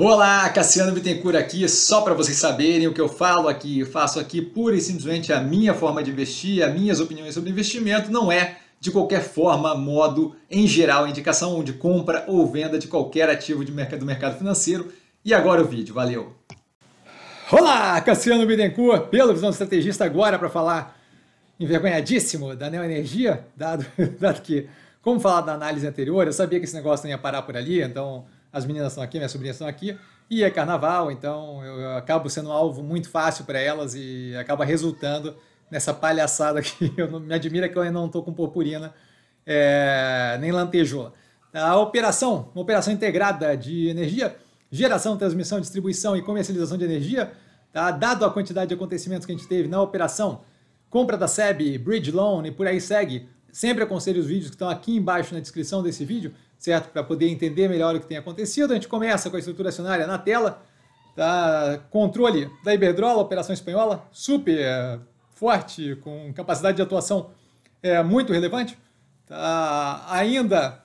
Olá, Cassiano Bittencourt aqui, só para vocês saberem o que eu falo aqui, eu faço aqui pura e simplesmente a minha forma de investir, as minhas opiniões sobre investimento, não é de qualquer forma, modo, em geral, indicação de compra ou venda de qualquer ativo de mercado, do mercado financeiro. E agora o vídeo, valeu! Olá, Cassiano Bittencourt, pelo Visão Estrategista agora para falar envergonhadíssimo da Neoenergia, dado, dado que, como falado na análise anterior, eu sabia que esse negócio não ia parar por ali, então as meninas estão aqui, minhas sobrinhas estão aqui, e é carnaval, então eu, acabo sendo um alvo muito fácil para elas e acaba resultando nessa palhaçada que eu não, me admira que eu ainda não estou com purpurina, é, nem lantejoula. A operação, uma operação integrada de energia, geração, transmissão, distribuição e comercialização de energia, tá? dado a quantidade de acontecimentos que a gente teve na operação, compra da SEB, bridge loan e por aí segue, sempre aconselho os vídeos que estão aqui embaixo na descrição desse vídeo, certo? Para poder entender melhor o que tem acontecido, a gente começa com a estrutura acionária na tela, tá? controle da Iberdrola, operação espanhola, super eh, forte, com capacidade de atuação é, muito relevante. Tá? Ainda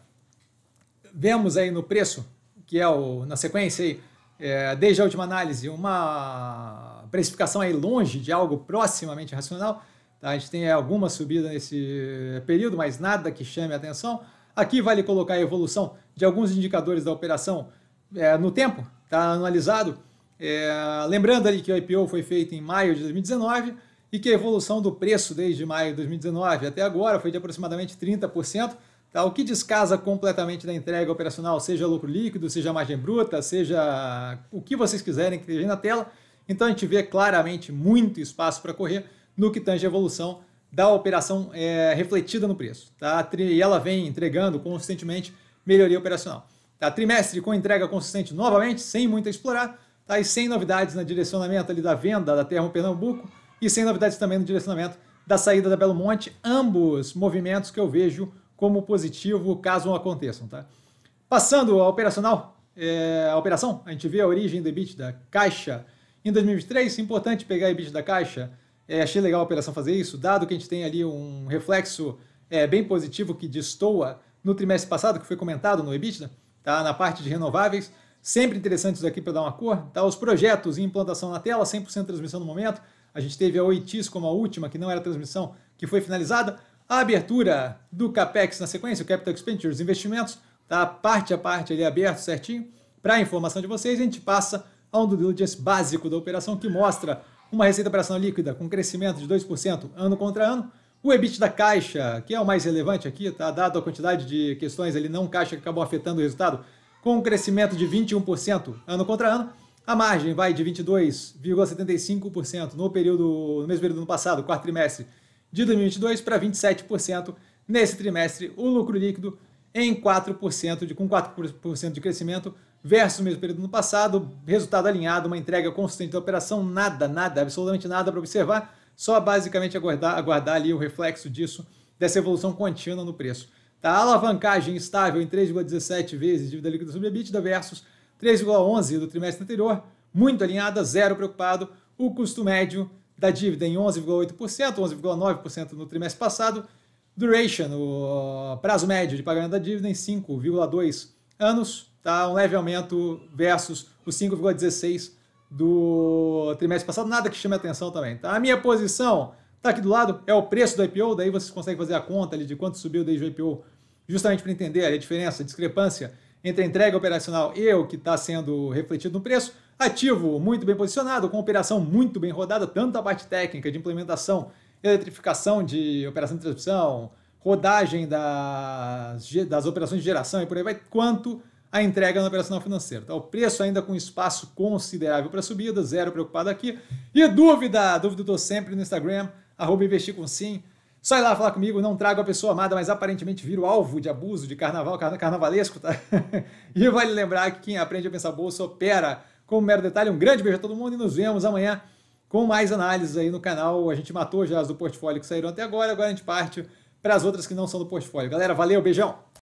vemos aí no preço, que é o, na sequência aí, é, desde a última análise, uma precificação aí longe de algo proximamente racional. Tá? A gente tem alguma subida nesse período, mas nada que chame a atenção. Aqui vale colocar a evolução de alguns indicadores da operação é, no tempo, está analisado. É, lembrando ali que o IPO foi feito em maio de 2019 e que a evolução do preço desde maio de 2019 até agora foi de aproximadamente 30%, tá? o que descasa completamente da entrega operacional, seja lucro líquido, seja margem bruta, seja o que vocês quiserem que esteja na tela. Então a gente vê claramente muito espaço para correr no que tange a evolução da operação é, refletida no preço. Tá? E ela vem entregando consistentemente melhoria operacional. Tá? Trimestre com entrega consistente novamente, sem muito a explorar, tá? e sem novidades no direcionamento ali da venda da Terra Pernambuco e sem novidades também no direcionamento da saída da Belo Monte. Ambos movimentos que eu vejo como positivo caso aconteçam. Tá? Passando ao operacional, é, a operação, a gente vê a origem do EBIT da Caixa em 2023. Importante pegar o EBIT da Caixa é, achei legal a operação fazer isso, dado que a gente tem ali um reflexo é, bem positivo que destoa no trimestre passado, que foi comentado no EBITDA, tá? na parte de renováveis. Sempre interessante isso aqui para dar uma cor. Tá? Os projetos em implantação na tela, 100% transmissão no momento. A gente teve a Oitis como a última, que não era transmissão, que foi finalizada. A abertura do CAPEX na sequência, o Capital Expenditures, investimentos, tá? parte a parte ali aberto certinho. Para informação de vocês, a gente passa a um due diligence básico da operação que mostra uma receita operacional líquida com crescimento de 2% ano contra ano. O EBIT da caixa, que é o mais relevante aqui, tá dado a quantidade de questões ali não caixa que acabou afetando o resultado, com um crescimento de 21% ano contra ano. A margem vai de 22,75% no período no mesmo período do ano passado, quarto trimestre de 2022 para 27% nesse trimestre. O lucro líquido em 4% de, com 4% de crescimento versus o mesmo período no passado, resultado alinhado, uma entrega consistente da operação, nada, nada, absolutamente nada para observar, só basicamente aguardar, aguardar ali o reflexo disso, dessa evolução contínua no preço. Tá? A alavancagem estável em 3,17 vezes dívida líquida sobre EBITDA versus 3,11 do trimestre anterior, muito alinhada, zero preocupado, o custo médio da dívida em 11,8%, 11,9% no trimestre passado, Duration, o uh, prazo médio de pagamento da dívida em 5,2 anos, tá? um leve aumento versus os 5,16 do trimestre passado, nada que chame atenção também. Tá? A minha posição está aqui do lado, é o preço do IPO, daí vocês conseguem fazer a conta ali de quanto subiu desde o IPO, justamente para entender a diferença, a discrepância entre a entrega operacional e o que está sendo refletido no preço. Ativo muito bem posicionado, com operação muito bem rodada, tanto a parte técnica de implementação eletrificação de operação de transmissão, rodagem das, das operações de geração e por aí vai, quanto a entrega no operacional financeiro. Tá? O preço ainda com espaço considerável para subida, zero preocupado aqui. E dúvida, dúvida eu estou sempre no Instagram, arroba investir com sim. Sai lá falar comigo, não trago a pessoa amada, mas aparentemente viro alvo de abuso de carnaval, carna, carnavalesco, tá? e vale lembrar que quem aprende a pensar bolsa opera. Como um mero detalhe, um grande beijo a todo mundo e nos vemos amanhã com mais análises aí no canal. A gente matou já as do portfólio que saíram até agora, agora a gente parte para as outras que não são do portfólio. Galera, valeu, beijão!